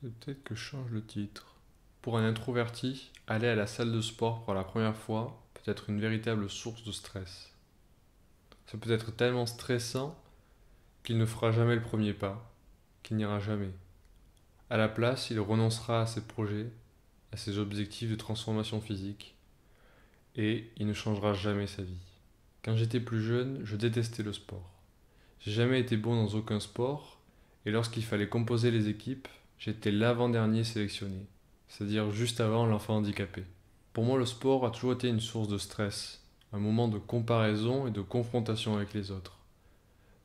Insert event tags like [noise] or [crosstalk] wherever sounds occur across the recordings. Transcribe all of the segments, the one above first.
Peut-être que je change le titre. Pour un introverti, aller à la salle de sport pour la première fois peut être une véritable source de stress. Ça peut être tellement stressant qu'il ne fera jamais le premier pas, qu'il n'ira jamais. À la place, il renoncera à ses projets, à ses objectifs de transformation physique, et il ne changera jamais sa vie. Quand j'étais plus jeune, je détestais le sport. J'ai jamais été bon dans aucun sport, et lorsqu'il fallait composer les équipes, j'étais l'avant-dernier sélectionné, c'est-à-dire juste avant l'enfant handicapé. Pour moi, le sport a toujours été une source de stress, un moment de comparaison et de confrontation avec les autres.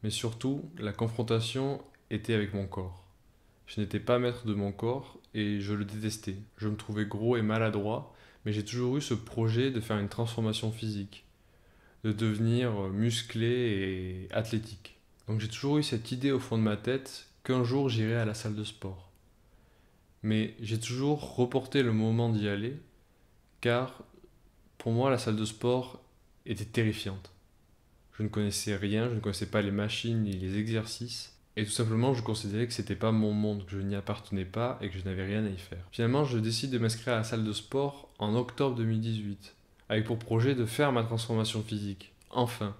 Mais surtout, la confrontation était avec mon corps. Je n'étais pas maître de mon corps et je le détestais. Je me trouvais gros et maladroit, mais j'ai toujours eu ce projet de faire une transformation physique, de devenir euh, musclé et athlétique. Donc j'ai toujours eu cette idée au fond de ma tête qu'un jour j'irai à la salle de sport. Mais j'ai toujours reporté le moment d'y aller car pour moi la salle de sport était terrifiante. Je ne connaissais rien, je ne connaissais pas les machines ni les exercices. Et tout simplement, je considérais que c'était pas mon monde, que je n'y appartenais pas et que je n'avais rien à y faire. Finalement, je décide de m'inscrire à la salle de sport en octobre 2018 avec pour projet de faire ma transformation physique, enfin.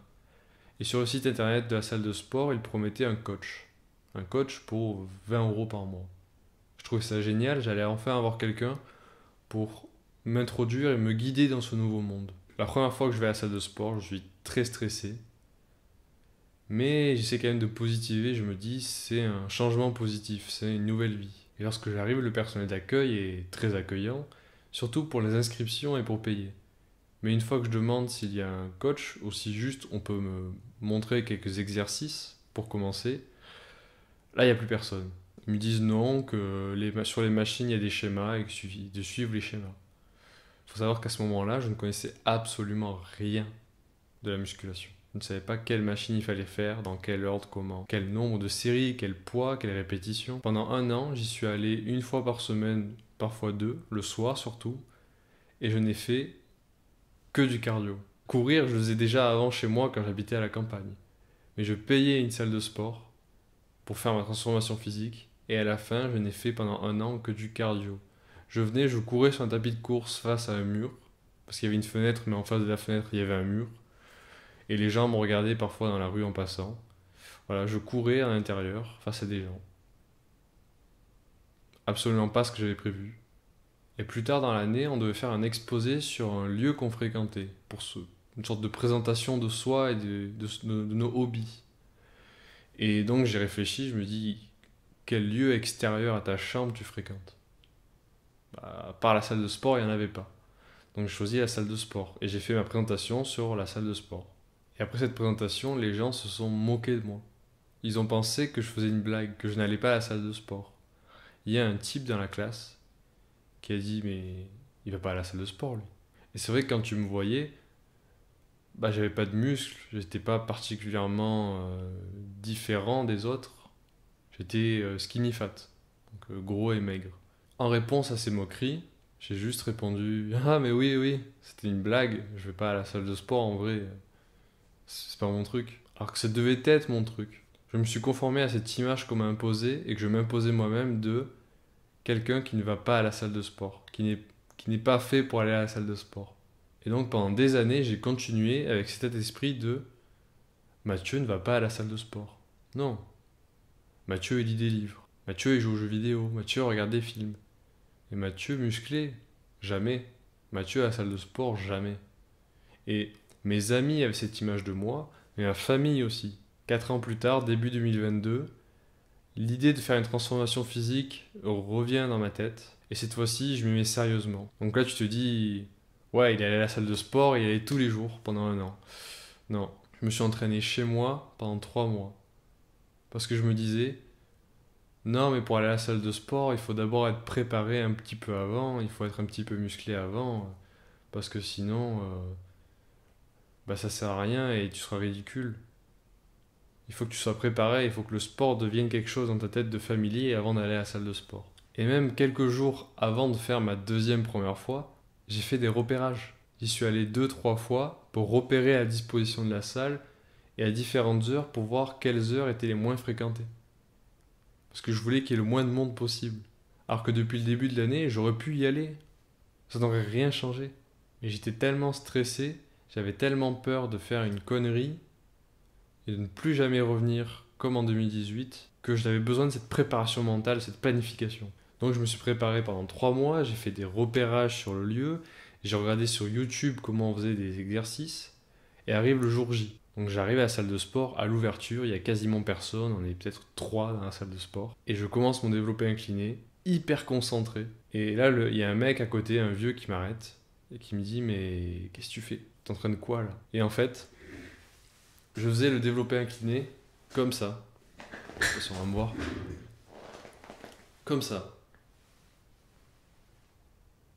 Et sur le site internet de la salle de sport, il promettait un coach. Un coach pour 20 euros par mois. Je trouvais ça génial, j'allais enfin avoir quelqu'un pour m'introduire et me guider dans ce nouveau monde. La première fois que je vais à la salle de sport, je suis très stressé. Mais j'essaie quand même de positiver, je me dis c'est un changement positif, c'est une nouvelle vie. Et lorsque j'arrive, le personnel d'accueil est très accueillant, surtout pour les inscriptions et pour payer. Mais une fois que je demande s'il y a un coach ou si juste on peut me montrer quelques exercices pour commencer, là, il n'y a plus personne. Ils me disent non, que les, sur les machines, il y a des schémas et suffit de suivre les schémas. Il faut savoir qu'à ce moment-là, je ne connaissais absolument rien de la musculation. Je ne savais pas quelle machine il fallait faire, dans quel ordre, comment, quel nombre de séries, quel poids, quelle répétition. Pendant un an, j'y suis allé une fois par semaine, parfois deux, le soir surtout, et je n'ai fait du cardio. Courir, je faisais déjà avant chez moi quand j'habitais à la campagne. Mais je payais une salle de sport pour faire ma transformation physique, et à la fin, je n'ai fait pendant un an que du cardio. Je venais, je courais sur un tapis de course face à un mur, parce qu'il y avait une fenêtre, mais en face de la fenêtre, il y avait un mur. Et les gens me regardaient parfois dans la rue en passant. Voilà, je courais à l'intérieur face à des gens. Absolument pas ce que j'avais prévu. Et plus tard dans l'année, on devait faire un exposé sur un lieu qu'on fréquentait, pour une sorte de présentation de soi et de, nos hobbies. Et donc j'ai réfléchi, je me dis, quel lieu extérieur à ta chambre tu fréquentes bah, part la salle de sport, il n'y en avait pas. Donc j'ai choisi la salle de sport et j'ai fait ma présentation sur la salle de sport. Et après cette présentation, les gens se sont moqués de moi. Ils ont pensé que je faisais une blague, que je n'allais pas à la salle de sport. Il y a un type dans la classe qui a dit mais il va pas à la salle de sport lui. Et c'est vrai que quand tu me voyais, bah j'avais pas de muscles, j'étais pas particulièrement euh, différent des autres. J'étais euh, skinny fat, donc euh, gros et maigre. En réponse à ces moqueries, j'ai juste répondu "Ah mais oui oui, c'était une blague, je vais pas à la salle de sport en vrai. C'est pas mon truc." Alors que ça devait être mon truc. Je me suis conformé à cette image qu'on m'a imposée et que je m'imposais moi-même de quelqu'un qui ne va pas à la salle de sport, qui n'est, pas fait pour aller à la salle de sport. Et donc pendant des années, j'ai continué avec cet esprit de Mathieu ne va pas à la salle de sport. Non. Mathieu, il lit des livres. Mathieu, il joue aux jeux vidéo. Mathieu, regarde des films. Et Mathieu, musclé, jamais. Mathieu, à la salle de sport, jamais. Et mes amis avaient cette image de moi, mais ma famille aussi. Quatre ans plus tard, début 2022, L'idée de faire une transformation physique revient dans ma tête. Et cette fois-ci, je m'y mets sérieusement. Donc là, tu te dis, ouais, il allait à la salle de sport, il allé tous les jours pendant un an. Non, je me suis entraîné chez moi pendant trois mois. Parce que je me disais, non, mais pour aller à la salle de sport, il faut d'abord être préparé un petit peu avant, il faut être un petit peu musclé avant, parce que sinon, euh, bah ça sert à rien et tu seras ridicule il faut que tu sois préparé, il faut que le sport devienne quelque chose dans ta tête de familier avant d'aller à la salle de sport. Et même quelques jours avant de faire ma deuxième première fois, j'ai fait des repérages. J'y suis allé deux, trois fois pour repérer à disposition de la salle et à différentes heures pour voir quelles heures étaient les moins fréquentées. Parce que je voulais qu'il y ait le moins de monde possible. Alors que depuis le début de l'année, j'aurais pu y aller. Ça n'aurait rien changé. Mais j'étais tellement stressé, j'avais tellement peur de faire une connerie et de ne plus jamais revenir comme en 2018, que j'avais besoin de cette préparation mentale, cette planification. Donc je me suis préparé pendant trois mois, j'ai fait des repérages sur le lieu, j'ai regardé sur YouTube comment on faisait des exercices, et arrive le jour J. Donc j'arrive à la salle de sport, à l'ouverture, il y a quasiment personne, on est peut-être trois dans la salle de sport, et je commence mon développé incliné, hyper concentré. Et là, le, il y a un mec à côté, un vieux qui m'arrête, et qui me dit mais qu'est-ce que tu fais T'es en train de quoi là Et en fait, je faisais le développé incliné comme ça. De toute façon, on me voir. Comme ça.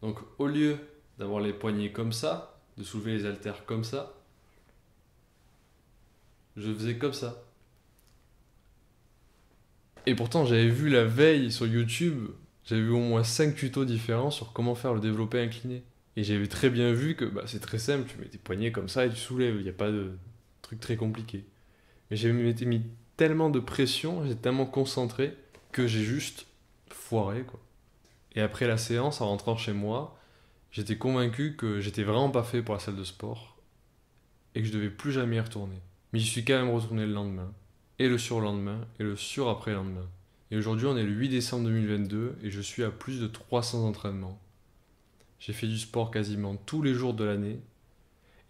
Donc au lieu d'avoir les poignets comme ça, de soulever les haltères comme ça, je faisais comme ça. Et pourtant, j'avais vu la veille sur YouTube, j'avais vu au moins 5 tutos différents sur comment faire le développé incliné. Et j'avais très bien vu que bah, c'est très simple, tu mets tes poignets comme ça et tu soulèves, il n'y a pas de, truc très compliqué. Mais j'ai mis tellement de pression, j'ai tellement concentré que j'ai juste foiré quoi. Et après la séance, en rentrant chez moi, j'étais convaincu que j'étais vraiment pas fait pour la salle de sport et que je devais plus jamais y retourner. Mais je suis quand même retourné le lendemain, et le surlendemain, et le sur-après-lendemain. Et aujourd'hui, on est le 8 décembre 2022 et je suis à plus de 300 entraînements. J'ai fait du sport quasiment tous les jours de l'année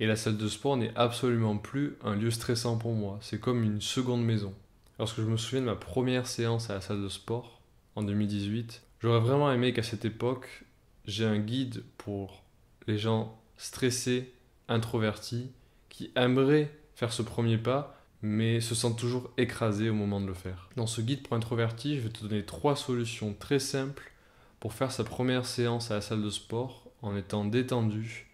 et la salle de sport n'est absolument plus un lieu stressant pour moi. C'est comme une seconde maison. Lorsque je me souviens de ma première séance à la salle de sport, en 2018, j'aurais vraiment aimé qu'à cette époque, j'ai un guide pour les gens stressés, introvertis, qui aimeraient faire ce premier pas, mais se sentent toujours écrasés au moment de le faire. Dans ce guide pour introvertis, je vais te donner trois solutions très simples pour faire sa première séance à la salle de sport en étant détendu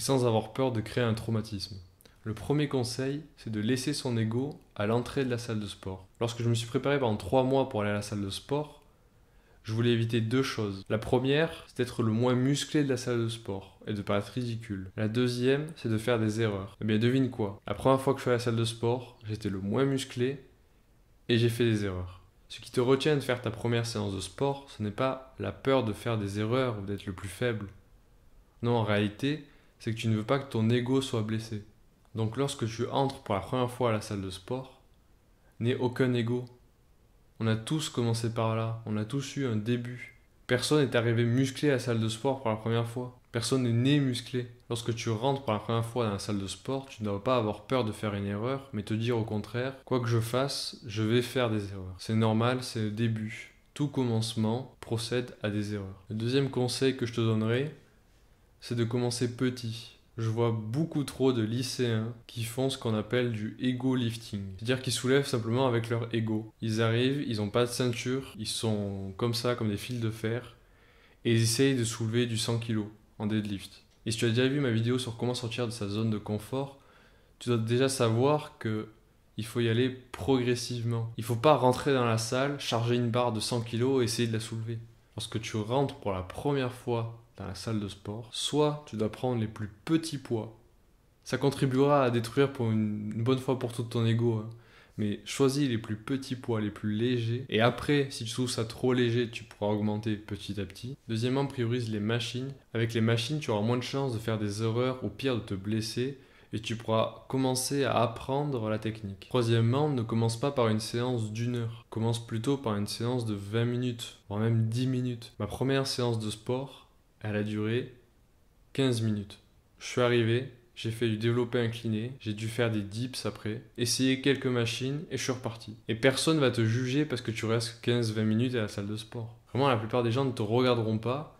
sans avoir peur de créer un traumatisme. Le premier conseil, c'est de laisser son ego à l'entrée de la salle de sport. Lorsque je me suis préparé pendant trois mois pour aller à la salle de sport, je voulais éviter deux choses. La première, c'est d'être le moins musclé de la salle de sport et de paraître ridicule. La deuxième, c'est de faire des erreurs. Eh bien, devine quoi La première fois que je suis à la salle de sport, j'étais le moins musclé et j'ai fait des erreurs. Ce qui te retient de faire ta première séance de sport, ce n'est pas la peur de faire des erreurs ou d'être le plus faible. Non, en réalité, c'est que tu ne veux pas que ton ego soit blessé. Donc lorsque tu entres pour la première fois à la salle de sport, n'aie aucun ego. On a tous commencé par là, on a tous eu un début. Personne n'est arrivé musclé à la salle de sport pour la première fois. Personne n'est né musclé. Lorsque tu rentres pour la première fois dans la salle de sport, tu ne dois pas avoir peur de faire une erreur, mais te dire au contraire, quoi que je fasse, je vais faire des erreurs. C'est normal, c'est le début. Tout commencement procède à des erreurs. Le deuxième conseil que je te donnerai, c'est de commencer petit. Je vois beaucoup trop de lycéens qui font ce qu'on appelle du ego lifting. C'est-à-dire qu'ils soulèvent simplement avec leur ego. Ils arrivent, ils n'ont pas de ceinture, ils sont comme ça, comme des fils de fer, et ils essayent de soulever du 100 kg en deadlift. Et si tu as déjà vu ma vidéo sur comment sortir de sa zone de confort, tu dois déjà savoir que il faut y aller progressivement. Il faut pas rentrer dans la salle, charger une barre de 100 kg et essayer de la soulever. Lorsque tu rentres pour la première fois dans la salle de sport, soit tu dois prendre les plus petits poids. Ça contribuera à détruire pour une, bonne fois pour toutes ton ego. Hein. Mais choisis les plus petits poids, les plus légers. Et après, si tu trouves ça trop léger, tu pourras augmenter petit à petit. Deuxièmement, priorise les machines. Avec les machines, tu auras moins de chances de faire des erreurs ou pire de te blesser et tu pourras commencer à apprendre la technique. Troisièmement, ne commence pas par une séance d'une heure. Commence plutôt par une séance de 20 minutes, voire même 10 minutes. Ma première séance de sport, elle a duré 15 minutes. Je suis arrivé, j'ai fait du développé incliné, j'ai dû faire des dips après, essayer quelques machines et je suis reparti. Et personne va te juger parce que tu restes 15-20 minutes à la salle de sport. Vraiment, la plupart des gens ne te regarderont pas.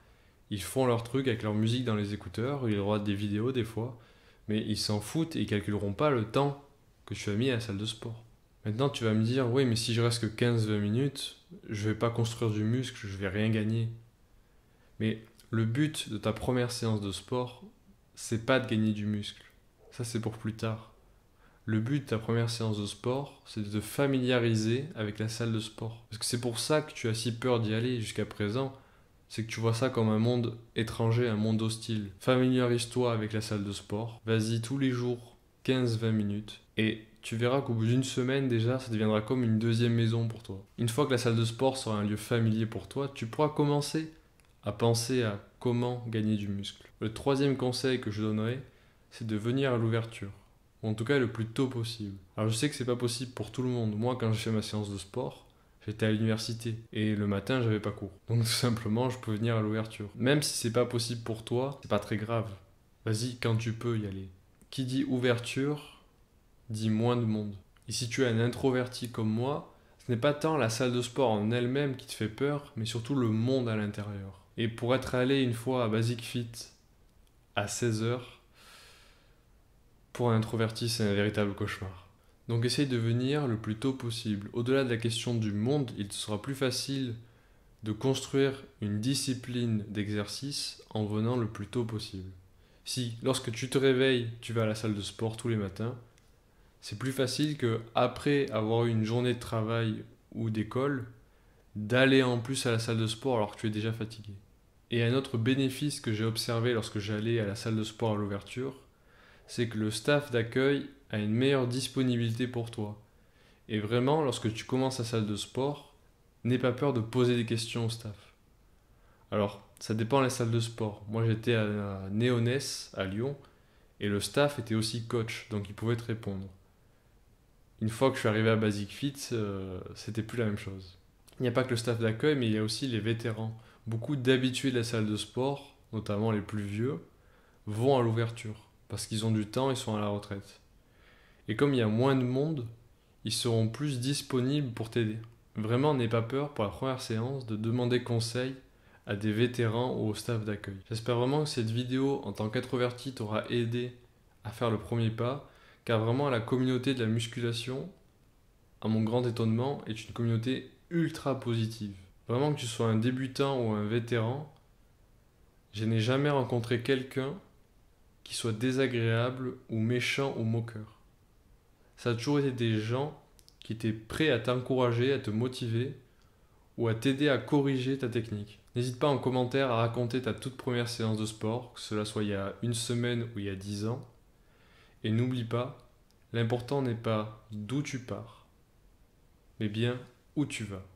Ils font leur truc avec leur musique dans les écouteurs, ils regardent des vidéos des fois, mais ils s'en foutent et ils calculeront pas le temps que tu as mis à la salle de sport. Maintenant, tu vas me dire, oui, mais si je reste que 15-20 minutes, je vais pas construire du muscle, je vais rien gagner. Mais le but de ta première séance de sport, c'est pas de gagner du muscle. Ça, c'est pour plus tard. Le but de ta première séance de sport, c'est de te familiariser avec la salle de sport. Parce que c'est pour ça que tu as si peur d'y aller jusqu'à présent. C'est que tu vois ça comme un monde étranger, un monde hostile. Familiarise-toi avec la salle de sport. Vas-y tous les jours, 15-20 minutes. Et tu verras qu'au bout d'une semaine déjà, ça deviendra comme une deuxième maison pour toi. Une fois que la salle de sport sera un lieu familier pour toi, tu pourras commencer à penser à comment gagner du muscle. Le troisième conseil que je donnerai, c'est de venir à l'ouverture, en tout cas le plus tôt possible. Alors je sais que c'est pas possible pour tout le monde. Moi, quand j'ai fait ma séance de sport, j'étais à l'université et le matin, j'avais pas cours. Donc [laughs] tout simplement, je peux venir à l'ouverture. Même si c'est pas possible pour toi, c'est pas très grave. Vas-y quand tu peux y aller. Qui dit ouverture dit moins de monde. Et si tu es un introverti comme moi, ce n'est pas tant la salle de sport en elle-même qui te fait peur, mais surtout le monde à l'intérieur. Et pour être allé une fois à Basic Fit à 16h, pour un introverti, c'est un véritable cauchemar. Donc essaye de venir le plus tôt possible. Au-delà de la question du monde, il sera plus facile de construire une discipline d'exercice en venant le plus tôt possible. Si, lorsque tu te réveilles, tu vas à la salle de sport tous les matins, c'est plus facile que après avoir eu une journée de travail ou d'école, d'aller en plus à la salle de sport alors que tu es déjà fatigué. Et un autre bénéfice que j'ai observé lorsque j'allais à la salle de sport à l'ouverture, c'est que le staff d'accueil a une meilleure disponibilité pour toi. Et vraiment, lorsque tu commences la salle de sport, n'aie pas peur de poser des questions au staff. Alors, ça dépend de la salle de sport. Moi, j'étais à Néonès, à Lyon, et le staff était aussi coach, donc il pouvait te répondre. Une fois que je suis arrivé à Basic Fit, euh, c'était plus la même chose. Il n'y a pas que le staff d'accueil, mais il y a aussi les vétérans beaucoup d'habitués de la salle de sport, notamment les plus vieux, vont à l'ouverture parce qu'ils ont du temps, et sont à la retraite. Et comme il y a moins de monde, ils seront plus disponibles pour t'aider. Vraiment, n'aie pas peur pour la première séance de demander conseil à des vétérans ou au staff d'accueil. J'espère vraiment que cette vidéo en tant qu'introverti t'aura aidé à faire le premier pas, car vraiment la communauté de la musculation, à mon grand étonnement, est une communauté ultra positive. Vraiment que tu sois un débutant ou un vétéran, je n'ai jamais rencontré quelqu'un qui soit désagréable ou méchant ou moqueur. Ça a toujours été des gens qui étaient prêts à t'encourager, à te motiver ou à t'aider à corriger ta technique. N'hésite pas en commentaire à raconter ta toute première séance de sport, que cela soit il y a une semaine ou il y a dix ans. Et n'oublie pas, l'important n'est pas d'où tu pars, mais bien où tu vas.